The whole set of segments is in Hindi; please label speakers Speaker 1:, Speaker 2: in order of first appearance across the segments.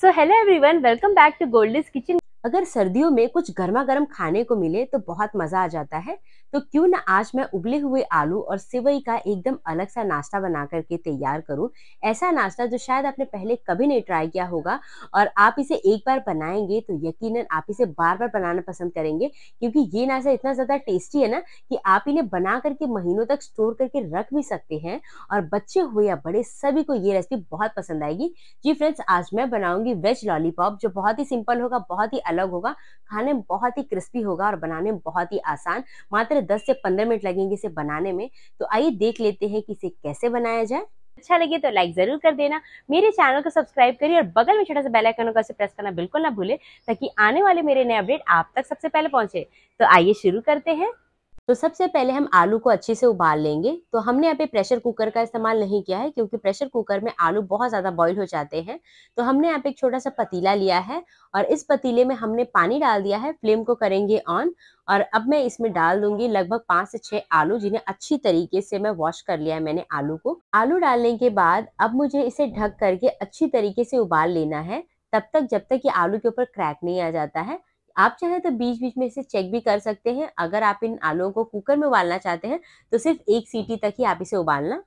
Speaker 1: So hello everyone, welcome back to Goldies Kitchen. अगर सर्दियों में कुछ गर्मा गर्म खाने को मिले तो बहुत मजा आ जाता है तो क्यों ना आज मैं उबले हुए आलू और सिवई का एकदम अलग सा नाश्ता बना करके तैयार करूं ऐसा नाश्ता जो शायद आपने पहले कभी नहीं ट्राई किया होगा और आप इसे एक बार बनाएंगे तो यकीनन आप इसे बार बार बनाना पसंद करेंगे क्योंकि ये नाश्ता इतना ज़्यादा टेस्टी है ना कि आप इन्हें बना करके महीनों तक स्टोर करके रख भी सकते हैं और बच्चे हुए या बड़े सभी को ये रेसिपी बहुत पसंद आएगी जी फ्रेंड्स आज मैं बनाऊंगी वेज लॉलीपॉप जो बहुत ही सिंपल होगा बहुत ही अलग होगा खाने में बहुत ही क्रिस्पी होगा और बनाने में बहुत ही आसान मात्र 10 से 15 मिनट लगेंगे इसे बनाने में तो आइए देख लेते हैं कि इसे कैसे बनाया जाए अच्छा लगे तो लाइक जरूर कर देना मेरे चैनल को सब्सक्राइब करिए और बगल में छोटा सा बेल आइकन होगा प्रेस करना बिल्कुल ना भूले ताकि आने वाले मेरे नए अपडेट आप तक सबसे पहले पहुंचे तो आइए शुरू करते हैं तो सबसे पहले हम आलू को अच्छे से उबाल लेंगे तो हमने यहाँ पे प्रेशर कुकर का इस्तेमाल नहीं किया है क्योंकि प्रेशर कुकर में आलू बहुत ज़्यादा बॉईल हो जाते हैं तो हमने यहाँ पे एक छोटा सा पतीला लिया है और इस पतीले में हमने पानी डाल दिया है फ्लेम को करेंगे ऑन और अब मैं इसमें डाल दूंगी लगभग पाँच से छः आलू जिन्हें अच्छी तरीके से मैं वॉश कर लिया है मैंने आलू को आलू डालने के बाद अब मुझे इसे ढक करके अच्छी तरीके से उबाल लेना है तब तक जब तक ये आलू के ऊपर क्रैक नहीं आ जाता है आप चाहे तो बीच बीच में इसे चेक भी कर सकते हैं अगर आप इन आलुओं को कुकर में उबालना चाहते हैं तो सिर्फ एक सीटी तक ही आप इसे उबालना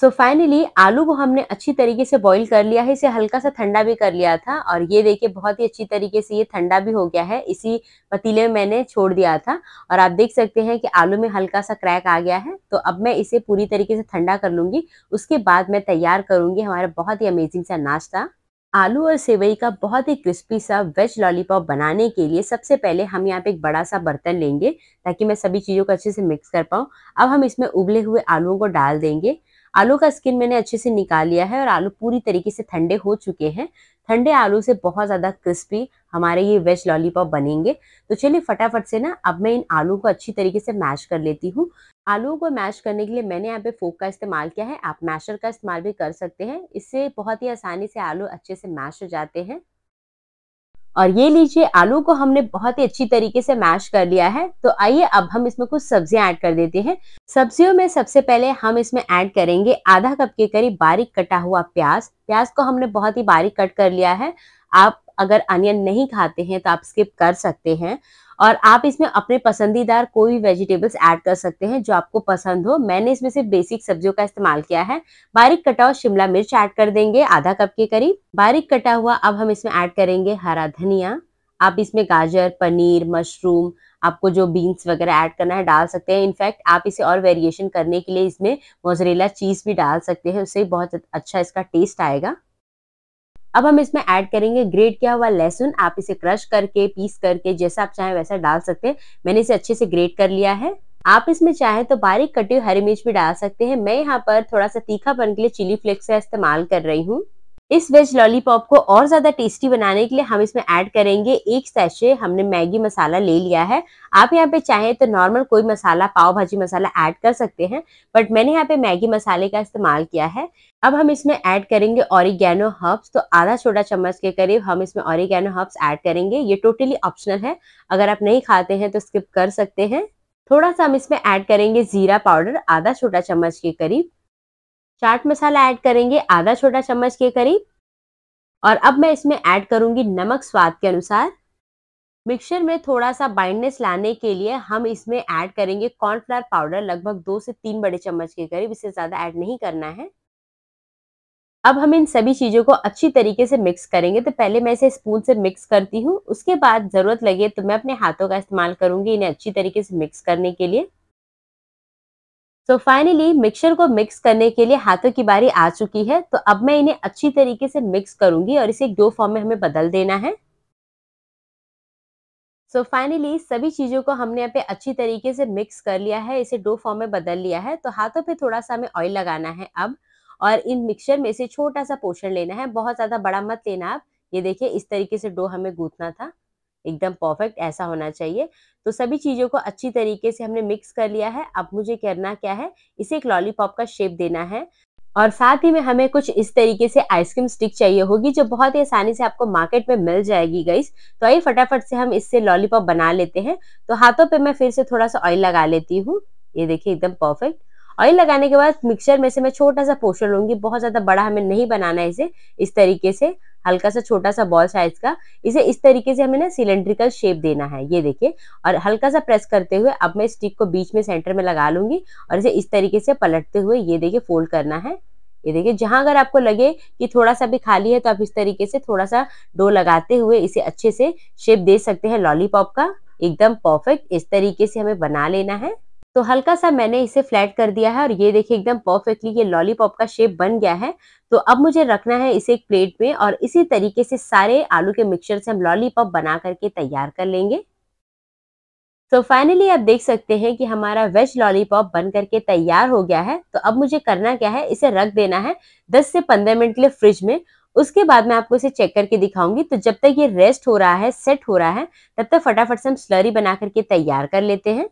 Speaker 1: सो so फाइनली आलू को हमने अच्छी तरीके से बॉईल कर लिया है इसे हल्का सा ठंडा भी कर लिया था और ये देखिए बहुत ही अच्छी तरीके से ये ठंडा भी हो गया है इसी पतीले में मैंने छोड़ दिया था और आप देख सकते हैं कि आलू में हल्का सा क्रैक आ गया है तो अब मैं इसे पूरी तरीके से ठंडा कर लूंगी उसके बाद मैं तैयार करूंगी हमारा बहुत ही अमेजिंग सा नाश्ता आलू और सेवई का बहुत ही क्रिस्पी सा वेज लॉलीपॉप बनाने के लिए सबसे पहले हम यहाँ पे एक बड़ा सा बर्तन लेंगे ताकि मैं सभी चीज़ों को अच्छे से मिक्स कर पाऊँ अब हम इसमें उबले हुए आलूओं को डाल देंगे आलू का स्किन मैंने अच्छे से निकाल लिया है और आलू पूरी तरीके से ठंडे हो चुके हैं ठंडे आलू से बहुत ज़्यादा क्रिस्पी हमारे ये वेज लॉलीपॉप बनेंगे तो चलिए फटाफट से ना अब मैं इन आलू को अच्छी तरीके से मैश कर लेती हूँ आलू को मैश करने के लिए मैंने यहाँ पे फोक का इस्तेमाल किया है आप मैशर का इस्तेमाल भी कर सकते हैं इससे बहुत ही आसानी से आलू अच्छे से मैश हो जाते हैं और ये लीजिए आलू को हमने बहुत ही अच्छी तरीके से मैश कर लिया है तो आइए अब हम इसमें कुछ सब्जियां ऐड कर देते हैं सब्जियों में सबसे पहले हम इसमें ऐड करेंगे आधा कप के करीब बारीक कटा हुआ प्याज प्याज को हमने बहुत ही बारीक कट कर लिया है आप अगर अनियन नहीं खाते हैं तो आप स्किप कर सकते हैं और आप इसमें अपने पसंदीदार कोई भी वेजिटेबल्स ऐड कर सकते हैं जो आपको पसंद हो मैंने इसमें सिर्फ बेसिक सब्जियों का इस्तेमाल किया है बारीक कटा हुआ शिमला मिर्च ऐड कर देंगे आधा कप के करीब बारीक कटा हुआ अब हम इसमें ऐड करेंगे हरा धनिया आप इसमें गाजर पनीर मशरूम आपको जो बीन्स वगैरह ऐड करना है डाल सकते हैं इनफैक्ट आप इसे और वेरिएशन करने के लिए इसमें मोजरेला चीज़ भी डाल सकते हैं उससे बहुत अच्छा इसका टेस्ट आएगा अब हम इसमें ऐड करेंगे ग्रेट किया हुआ लहसुन आप इसे क्रश करके पीस करके जैसा आप चाहें वैसा डाल सकते हैं मैंने इसे अच्छे से ग्रेट कर लिया है आप इसमें चाहे तो बारीक कटी हुई हरी मिर्च भी डाल सकते हैं मैं यहाँ पर थोड़ा सा तीखापन के लिए चिली फ्लेक्स का इस्तेमाल कर रही हूँ इस वेज लॉलीपॉप को और ज़्यादा टेस्टी बनाने के लिए हम इसमें ऐड करेंगे एक सैशे हमने मैगी मसाला ले लिया है आप यहाँ पे चाहें तो नॉर्मल कोई मसाला पाव भाजी मसाला ऐड कर सकते हैं बट मैंने यहाँ पे मैगी मसाले का इस्तेमाल किया है अब हम इसमें ऐड करेंगे ऑरिगेनो हर्ब्स तो आधा छोटा चम्मच के करीब हम इसमें ऑरिगेनो हर्ब्स ऐड करेंगे ये टोटली ऑप्शनल है अगर आप नहीं खाते हैं तो स्किप कर सकते हैं थोड़ा सा हम इसमें ऐड करेंगे जीरा पाउडर आधा छोटा चम्मच के करीब चाट मसाला ऐड करेंगे आधा छोटा चम्मच के करीब और अब मैं इसमें ऐड करूंगी नमक स्वाद के अनुसार मिक्सचर में थोड़ा सा बाइंडनेस लाने के लिए हम इसमें ऐड करेंगे कॉर्नफ्लावर पाउडर लगभग दो से तीन बड़े चम्मच के करीब इससे ज़्यादा ऐड नहीं करना है अब हम इन सभी चीज़ों को अच्छी तरीके से मिक्स करेंगे तो पहले मैं इसे स्पून से मिक्स करती हूँ उसके बाद ज़रूरत लगे तो मैं अपने हाथों का इस्तेमाल करूँगी इन्हें अच्छी तरीके से मिक्स करने के लिए सो फाइनली मिक्सचर को मिक्स करने के लिए हाथों की बारी आ चुकी है तो अब मैं इन्हें अच्छी तरीके से मिक्स करूंगी और इसे डो फॉर्म में हमें बदल देना है सो so फाइनली सभी चीज़ों को हमने यहाँ पे अच्छी तरीके से मिक्स कर लिया है इसे डो फॉर्म में बदल लिया है तो हाथों पे थोड़ा सा हमें ऑयल लगाना है अब और इन मिक्सचर में से छोटा सा पोर्शन लेना है बहुत ज़्यादा बड़ा मत लेना आप ये देखिए इस तरीके से डो हमें गूंथना था एकदम परफेक्ट ऐसा होना चाहिए तो सभी चीज़ों को अच्छी तरीके से हमने मिक्स कर लिया है अब मुझे करना क्या है इसे एक लॉलीपॉप का शेप देना है और साथ ही में हमें कुछ इस तरीके से आइसक्रीम स्टिक चाहिए होगी जो बहुत ही आसानी से आपको मार्केट में मिल जाएगी गईस तो आइए फटाफट से हम इससे लॉलीपॉप बना लेते हैं तो हाथों पे मैं फिर से थोड़ा सा ऑयल लगा लेती हूँ ये देखिए एकदम परफेक्ट ऑयल लगाने के बाद मिक्सचर में से मैं छोटा सा पोर्शन लूंगी बहुत ज़्यादा बड़ा हमें नहीं बनाना है इसे इस तरीके से हल्का सा छोटा सा बॉल साइज का इसे इस तरीके से हमें ना सिलेंड्रिकल शेप देना है ये देखिए और हल्का सा प्रेस करते हुए अब मैं स्टिक को बीच में सेंटर में लगा लूंगी और इसे इस तरीके से पलटते हुए ये देखिए फोल्ड करना है ये देखिए जहां अगर आपको लगे कि थोड़ा सा भी खाली है तो आप इस तरीके से थोड़ा सा डो लगाते हुए इसे अच्छे से शेप दे सकते हैं लॉलीपॉप का एकदम परफेक्ट इस तरीके से हमें बना लेना है तो हल्का सा मैंने इसे फ्लैट कर दिया है और ये देखिए एकदम परफेक्टली ये लॉलीपॉप का शेप बन गया है तो अब मुझे रखना है इसे एक प्लेट में और इसी तरीके से सारे आलू के मिक्सचर से हम लॉलीपॉप बना करके तैयार कर लेंगे तो फाइनली आप देख सकते हैं कि हमारा वेज लॉलीपॉप बन करके तैयार हो गया है तो अब मुझे करना क्या है इसे रख देना है 10 से 15 मिनट के लिए फ्रिज में उसके बाद मैं आपको इसे चेक करके दिखाऊंगी तो जब तक ये रेस्ट हो रहा है सेट हो रहा है तब तक फटाफट से हम स्लरी बना करके तैयार कर लेते हैं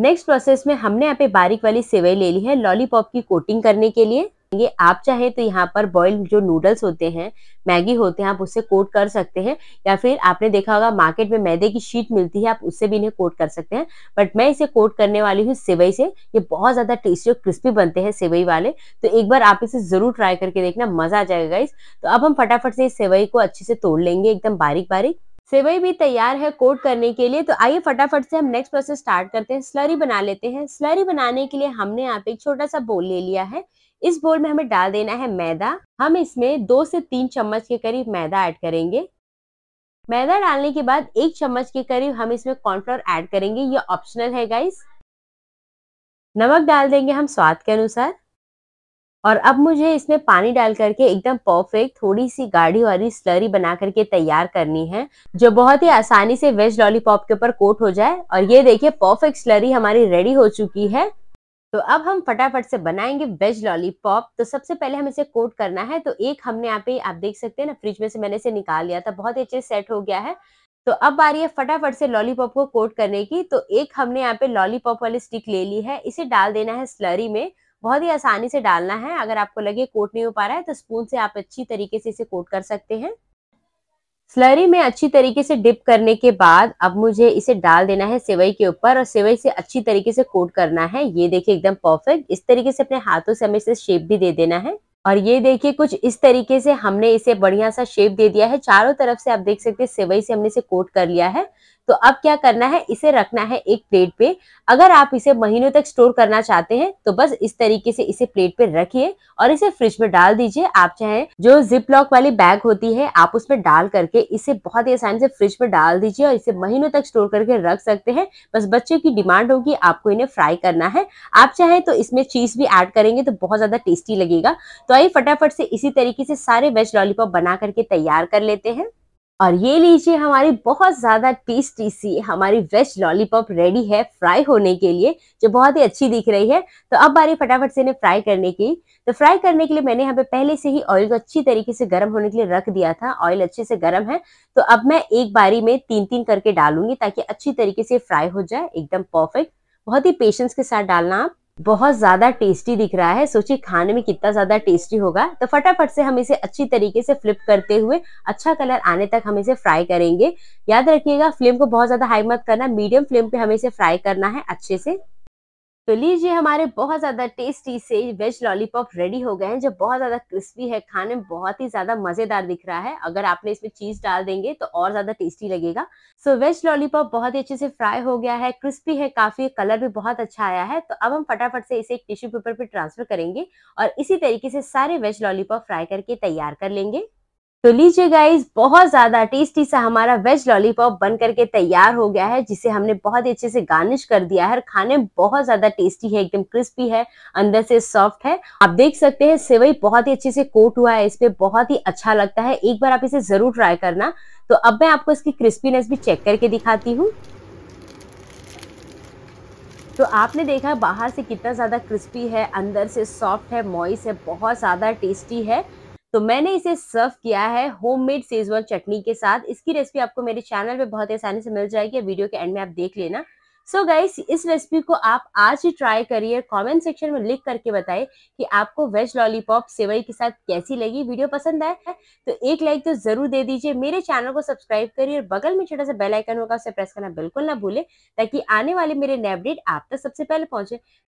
Speaker 1: नेक्स्ट प्रोसेस में हमने यहाँ पे बारीक वाली सेवई ले ली है लॉलीपॉप की कोटिंग करने के लिए ये आप चाहे तो यहाँ पर बॉयल जो नूडल्स होते हैं मैगी होते हैं आप उससे कोट कर सकते हैं या फिर आपने देखा होगा मार्केट में मैदे की शीट मिलती है आप उससे भी इन्हें कोट कर सकते हैं बट मैं इसे कोट करने वाली हूँ सेवई से ये बहुत ज़्यादा टेस्टी और क्रिस्पी बनते हैं सेवई वाले तो एक बार आप इसे ज़रूर ट्राई करके देखना मज़ा आ जाएगा इस तो अब हम फटाफट से इस सेवई को अच्छे से तोड़ लेंगे एकदम बारीक बारीक सेवई भी तैयार है कोट करने के लिए तो आइए फटाफट से हम नेक्स्ट प्रोसेस स्टार्ट करते हैं स्लरी बना लेते हैं स्लरी बनाने के लिए हमने यहाँ पे एक छोटा सा बोल ले लिया है इस बोल में हमें डाल देना है मैदा हम इसमें दो से तीन चम्मच के करीब मैदा ऐड करेंगे मैदा डालने के बाद एक चम्मच के करीब हम इसमें कॉर्नफ्लोर ऐड करेंगे ये ऑप्शनल है गाइस नमक डाल देंगे हम स्वाद के अनुसार और अब मुझे इसमें पानी डाल करके एकदम परफेक्ट थोड़ी सी गाढ़ी वाली स्लरी बना करके तैयार करनी है जो बहुत ही आसानी से वेज लॉलीपॉप के ऊपर कोट हो जाए और ये देखिए परफेक्ट स्लरी हमारी रेडी हो चुकी है तो अब हम फटाफट से बनाएंगे वेज लॉलीपॉप तो सबसे पहले हमें इसे कोट करना है तो एक हमने यहाँ पे आप देख सकते हैं ना फ्रिज में से मैंने इसे निकाल लिया था बहुत ही अच्छे सेट हो गया है तो अब आ रही है फटाफट से लॉलीपॉप को कोट करने की तो एक हमने यहाँ पे लॉलीपॉप वाली स्टिक ले ली है इसे डाल देना है स्लरी में बहुत ही आसानी से डालना है अगर आपको लगे कोट नहीं हो पा रहा है तो स्पून से आप अच्छी तरीके से इसे कोट कर सकते हैं स्लरी में अच्छी तरीके से डिप करने के बाद अब मुझे इसे डाल देना है सेवई के ऊपर और सेवई से अच्छी तरीके से कोट करना है ये देखिए एकदम परफेक्ट इस तरीके से अपने हाथों से हमें इसे शेप भी दे देना है और ये देखिए कुछ इस तरीके से हमने इसे बढ़िया सा शेप दे दिया है चारों तरफ से आप देख सकते हैं सेवई से हमने इसे कोट कर लिया है तो अब क्या करना है इसे रखना है एक प्लेट पे अगर आप इसे महीनों तक स्टोर करना चाहते हैं तो बस इस तरीके से इसे प्लेट पे रखिए और इसे फ्रिज में डाल दीजिए आप चाहे जो जिप लॉक वाली बैग होती है आप उसमें डाल करके इसे बहुत ही आसानी से फ्रिज में डाल दीजिए और इसे महीनों तक स्टोर करके रख सकते हैं बस बच्चों की डिमांड होगी आपको इन्हें फ्राई करना है आप चाहे तो इसमें चीज भी ऐड करेंगे तो बहुत ज्यादा टेस्टी लगेगा तो आइए फटाफट से इसी तरीके से सारे वेज लॉलीपॉप बना करके तैयार कर लेते हैं और ये लीजिए हमारी बहुत ज़्यादा टेस्टी सी हमारी वेज लॉलीपॉप रेडी है फ्राई होने के लिए जो बहुत ही अच्छी दिख रही है तो अब बारी फटाफट से इन्हें फ्राई करने की तो फ्राई करने के लिए मैंने यहाँ पे पहले से ही ऑयल को अच्छी तरीके से गर्म होने के लिए रख दिया था ऑयल अच्छे से गर्म है तो अब मैं एक बारी में तीन तीन करके डालूंगी ताकि अच्छी तरीके से फ्राई हो जाए एकदम परफेक्ट बहुत ही पेशेंस के साथ डालना आप बहुत ज़्यादा टेस्टी दिख रहा है सोचिए खाने में कितना ज़्यादा टेस्टी होगा तो फटाफट से हम इसे अच्छी तरीके से फ्लिप करते हुए अच्छा कलर आने तक हम इसे फ्राई करेंगे याद रखिएगा फ्लेम को बहुत ज़्यादा हाई मत करना मीडियम फ्लेम पे हमें इसे फ्राई करना है अच्छे से तो लीजिए हमारे बहुत ज़्यादा टेस्टी से वेज लॉलीपॉप रेडी हो गए हैं जो बहुत ज़्यादा क्रिस्पी है खाने में बहुत ही ज़्यादा मज़ेदार दिख रहा है अगर आपने इसमें चीज़ डाल देंगे तो और ज़्यादा टेस्टी लगेगा सो वेज लॉलीपॉप बहुत ही अच्छे से फ्राई हो गया है क्रिस्पी है काफ़ी कलर भी बहुत अच्छा आया है तो अब हम फटाफट से इसे एक टिश्यू पेपर पर ट्रांसफर करेंगे और इसी तरीके से सारे वेज लॉलीपॉप फ्राई करके तैयार कर लेंगे तो लीजिए गाइज बहुत ज्यादा टेस्टी सा हमारा वेज लॉलीपॉप बन करके तैयार हो गया है जिसे हमने बहुत ही अच्छे से गार्निश कर दिया है और खाने बहुत ज्यादा टेस्टी है एकदम क्रिस्पी है अंदर से सॉफ्ट है आप देख सकते हैं सेवई बहुत ही अच्छे से कोट हुआ है इस पर बहुत ही अच्छा लगता है एक बार आप इसे जरूर ट्राई करना तो अब मैं आपको इसकी क्रिस्पीनेस भी चेक करके दिखाती हूँ तो आपने देखा बाहर से कितना ज़्यादा क्रिस्पी है अंदर से सॉफ्ट है मॉइस है बहुत ज़्यादा टेस्टी है तो मैंने इसे सर्व किया है होममेड सेजवान चटनी के साथ इसकी रेसिपी आपको मेरे चैनल पे बहुत आसानी से मिल जाएगी वीडियो के एंड में आप देख लेना सो so गाइस इस रेसिपी को आप आज ही ट्राई करिए कमेंट सेक्शन में लिख करके बताएं कि आपको वेज लॉलीपॉप सेवई के साथ कैसी लगी वीडियो पसंद आए तो एक लाइक तो जरूर दे दीजिए मेरे चैनल को सब्सक्राइब करिए और बगल में छोटा सा बेल आइकन होगा उसे प्रेस करना बिल्कुल ना भूले ताकि आने वाले मेरे नए अपडेट आप तक सबसे पहले पहुंचे